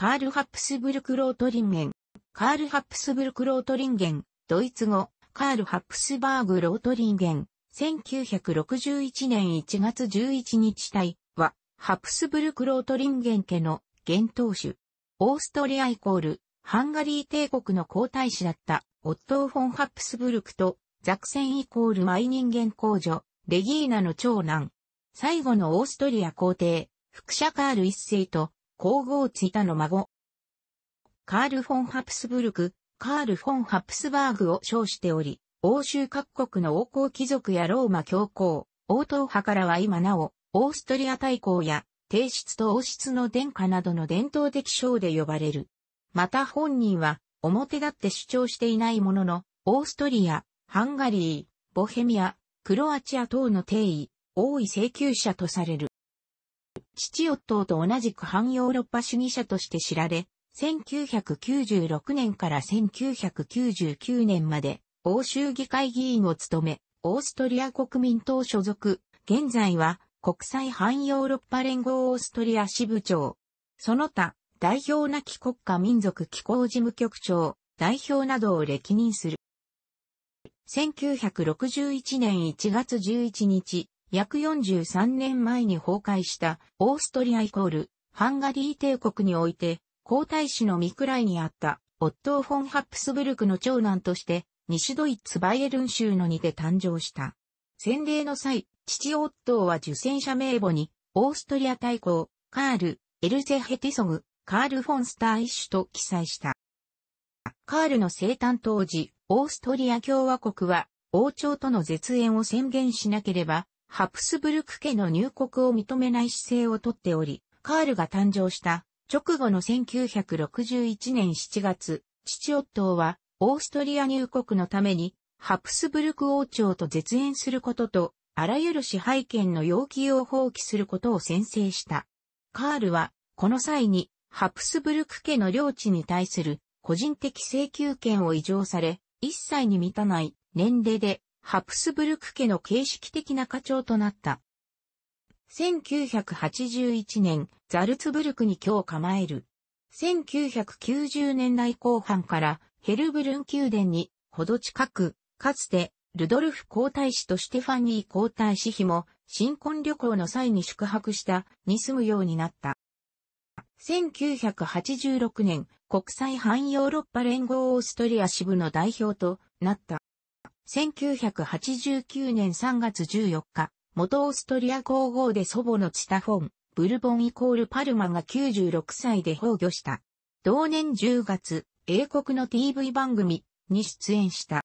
カール・ハプスブルク・ロートリンゲン。カール・ハプスブルク・ロートリンゲン、ドイツ語、カール・ハプスバーグ・ロートリンゲン。1961年1月11日隊は、ハプスブルク・ロートリンゲン家の元当主。オーストリアイコール、ハンガリー帝国の皇太子だったオットー・フォン・ハプスブルクと、ザクセンイコールマイ人間公女、レギーナの長男。最後のオーストリア皇帝、副社カール一世と皇后いタの孫。カール・フォン・ハプスブルク、カール・フォン・ハプスバーグを称しており、欧州各国の王公貴族やローマ教皇、王党派からは今なお、オーストリア大公や、帝室と王室の殿下などの伝統的称で呼ばれる。また本人は、表立って主張していないものの、オーストリア、ハンガリー、ボヘミア、クロアチア等の定位、王位請求者とされる。父夫と同じく反ヨーロッパ主義者として知られ、1996年から1999年まで欧州議会議員を務め、オーストリア国民党所属、現在は国際反ヨーロッパ連合オーストリア支部長。その他、代表なき国家民族機構事務局長、代表などを歴任する。1961年1月11日、約43年前に崩壊したオーストリアイコールハンガリー帝国において皇太子のミクライにあったオットー・フォン・ハプスブルクの長男として西ドイツバイエルン州のにて誕生した。洗礼の際、父オットーは受選者名簿にオーストリア大公カール・エルゼ・ヘティソグ、カール・フォン・スターイシュと記載した。カールの生誕当時、オーストリア共和国は王朝との絶縁を宣言しなければハプスブルク家の入国を認めない姿勢をとっており、カールが誕生した直後の1961年7月、父夫はオーストリア入国のためにハプスブルク王朝と絶縁することと、あらゆる支配権の要求を放棄することを宣誓した。カールは、この際に、ハプスブルク家の領地に対する個人的請求権を移譲され、一切に満たない年齢でハプスブルク家の形式的な課長となった。1981年、ザルツブルクに今日構える。1990年代後半からヘルブルン宮殿にほど近く、かつてルドルフ皇太子とステファニー皇太子妃も新婚旅行の際に宿泊したに住むようになった。1986年、国際反ヨーロッパ連合オーストリア支部の代表となった。1989年3月14日、元オーストリア皇后で祖母のチタフォン、ブルボンイコールパルマが96歳で崩御した。同年10月、英国の TV 番組に出演した。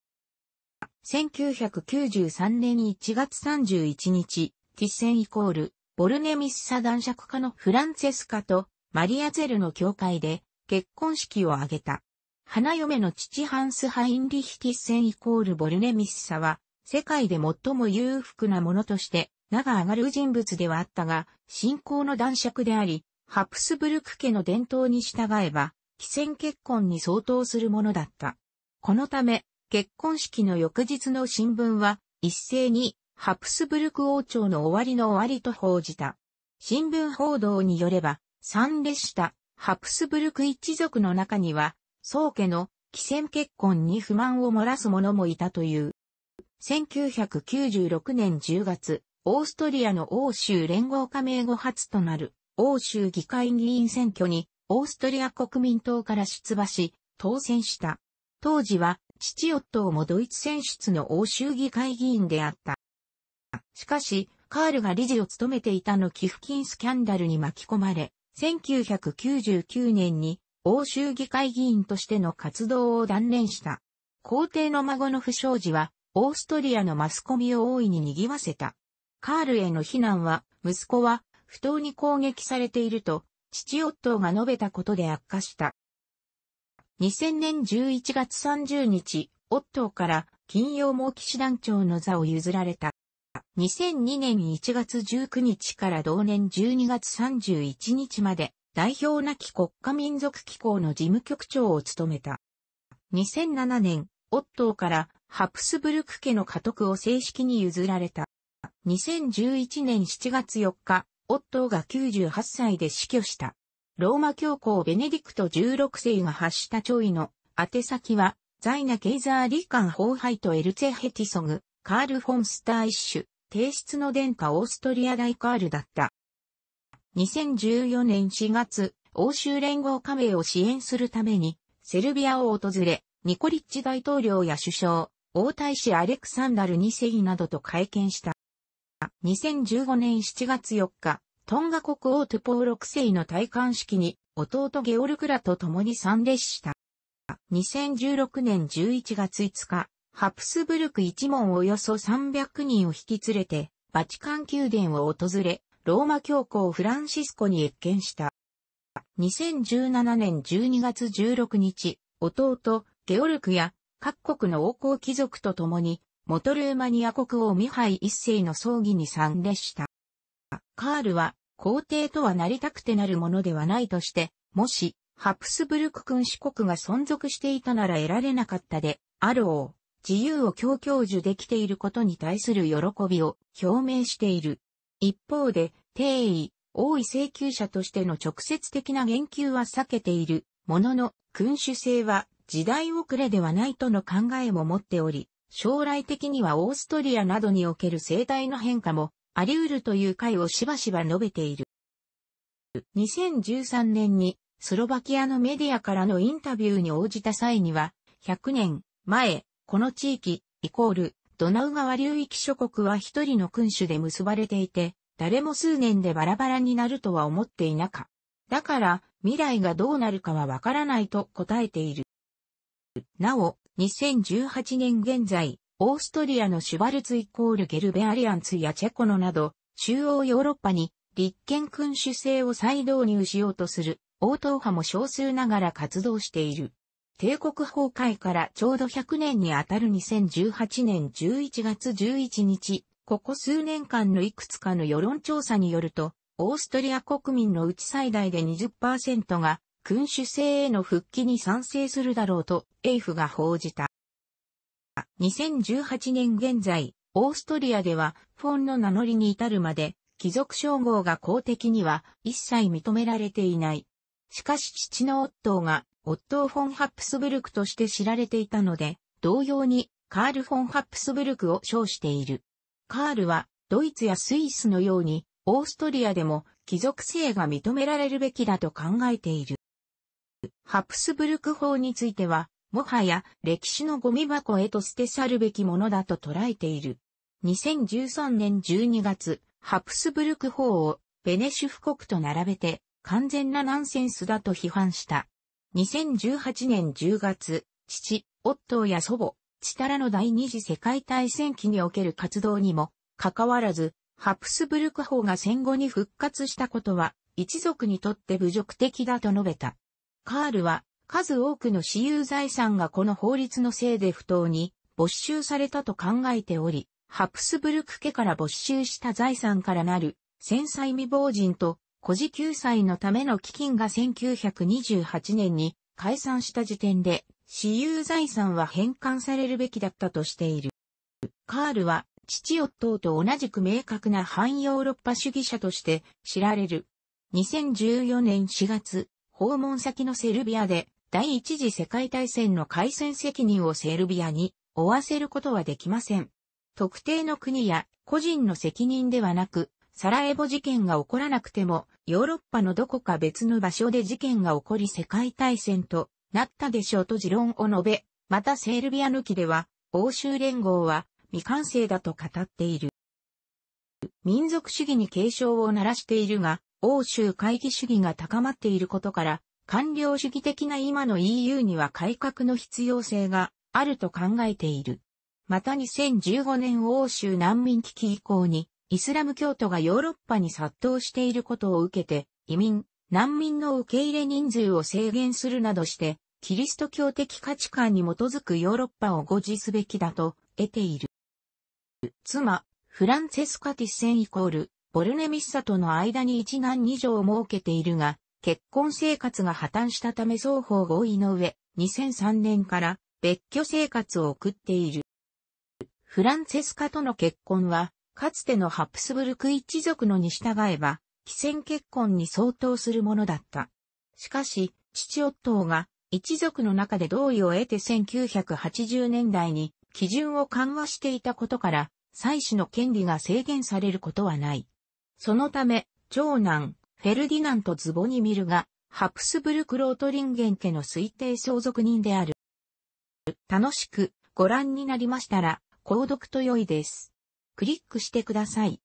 1993年1月31日、ティッセンイコール、ボルネミッサ男爵家のフランセェスカとマリアゼルの教会で結婚式を挙げた。花嫁の父ハンス・ハインリヒティッセンイコールボルネミッサは、世界で最も裕福なものとして、名が上がる人物ではあったが、信仰の男爵であり、ハプスブルク家の伝統に従えば、既戦結婚に相当するものだった。このため、結婚式の翌日の新聞は、一斉に、ハプスブルク王朝の終わりの終わりと報じた。新聞報道によれば、参列したハプスブルク一族の中には、宗家の既選結婚に不満を漏らす者もいたという。1996年10月、オーストリアの欧州連合加盟後初となる欧州議会議員選挙にオーストリア国民党から出馬し、当選した。当時は父夫もドイツ選出の欧州議会議員であった。しかし、カールが理事を務めていたの寄付金スキャンダルに巻き込まれ、1999年に欧州議会議員としての活動を断念した。皇帝の孫の不祥事は、オーストリアのマスコミを大いに賑わせた。カールへの非難は、息子は、不当に攻撃されていると、父夫が述べたことで悪化した。2000年11月30日、夫から金曜も騎士団長の座を譲られた。2002年1月19日から同年12月31日まで、代表なき国家民族機構の事務局長を務めた。2007年、オットーからハプスブルク家の家督を正式に譲られた。2011年7月4日、オットーが98歳で死去した。ローマ教皇ベネディクト16世が発した弔意の宛先は、ザイナ・ケイザー・リカン・ホーハイト・エルツェ・ヘティソグ、カール・フォン・スター・イッシュ、提出の殿下オーストリア大カールだった。2014年4月、欧州連合加盟を支援するために、セルビアを訪れ、ニコリッチ大統領や首相、王太子アレクサンダル2世などと会見した。2015年7月4日、トンガ国王トゥポー6世の戴冠式に、弟ゲオルクラと共に参列した。2016年11月5日、ハプスブルク一門およそ300人を引き連れて、バチカン宮殿を訪れ、ローマ教皇フランシスコに謁見した。2017年12月16日、弟、ゲオルクや各国の王侯貴族と共に、元ルーマニア国王ミハイ一世の葬儀に参列した。カールは皇帝とはなりたくてなるものではないとして、もし、ハプスブルク君四国が存続していたなら得られなかったで、あろう、自由を強享受できていることに対する喜びを表明している。一方で、定位、王位請求者としての直接的な言及は避けている、ものの、君主制は時代遅れではないとの考えも持っており、将来的にはオーストリアなどにおける生態の変化もあり得るという回をしばしば述べている。2013年にスロバキアのメディアからのインタビューに応じた際には、100年前、この地域、イコール、ドナウ川流域諸国は一人の君主で結ばれていて、誰も数年でバラバラになるとは思っていなか。だから、未来がどうなるかはわからないと答えている。なお、2018年現在、オーストリアのシュバルツイコールゲルベアリアンツやチェコのなど、中央ヨーロッパに立憲君主制を再導入しようとする、応答派も少数ながら活動している。帝国崩壊からちょうど100年にあたる2018年11月11日、ここ数年間のいくつかの世論調査によると、オーストリア国民のうち最大で20%が君主制への復帰に賛成するだろうと、エイフが報じた。2018年現在、オーストリアでは、フォンの名乗りに至るまで、貴族称号が公的には一切認められていない。しかし父の夫がオットー・フォン・ハプスブルクとして知られていたので、同様にカール・フォン・ハプスブルクを称している。カールはドイツやスイスのようにオーストリアでも貴族性が認められるべきだと考えている。ハプスブルク法については、もはや歴史のゴミ箱へと捨て去るべきものだと捉えている。2013年12月、ハプスブルク法をベネシュフ国と並べて完全なナンセンスだと批判した。2018年10月、父、夫や祖母、チタラの第二次世界大戦期における活動にも、かかわらず、ハプスブルク法が戦後に復活したことは、一族にとって侮辱的だと述べた。カールは、数多くの私有財産がこの法律のせいで不当に没収されたと考えており、ハプスブルク家から没収した財産からなる、繊細未亡人と孤児救済のための基金が1928年に解散した時点で、私有財産は返還されるべきだったとしている。カールは、父夫と同じく明確な反ヨーロッパ主義者として知られる。2014年4月、訪問先のセルビアで第一次世界大戦の開戦責任をセルビアに負わせることはできません。特定の国や個人の責任ではなく、サラエボ事件が起こらなくてもヨーロッパのどこか別の場所で事件が起こり世界大戦となったでしょうと持論を述べ、またセルビア抜きでは、欧州連合は未完成だと語っている。民族主義に警鐘を鳴らしているが、欧州会議主義が高まっていることから、官僚主義的な今の EU には改革の必要性があると考えている。また2015年欧州難民危機以降にイスラム教徒がヨーロッパに殺到していることを受けて、移民、難民の受け入れ人数を制限するなどして、キリスト教的価値観に基づくヨーロッパを誤示すべきだと得ている。妻、フランセスカ・ティッセンイコール、ボルネミッサとの間に一男二女を設けているが、結婚生活が破綻したため双方合意の上、2003年から別居生活を送っている。フランセスカとの結婚は、かつてのハプスブルク一族のに従えば、非戦結婚に相当するものだった。しかし、父夫が一族の中で同意を得て1980年代に基準を緩和していたことから、妻子の権利が制限されることはない。そのため、長男、フェルディナント・ズボニミルが、ハプスブルク・ロートリンゲン家の推定相続人である。楽しくご覧になりましたら、購読と良いです。クリックしてください。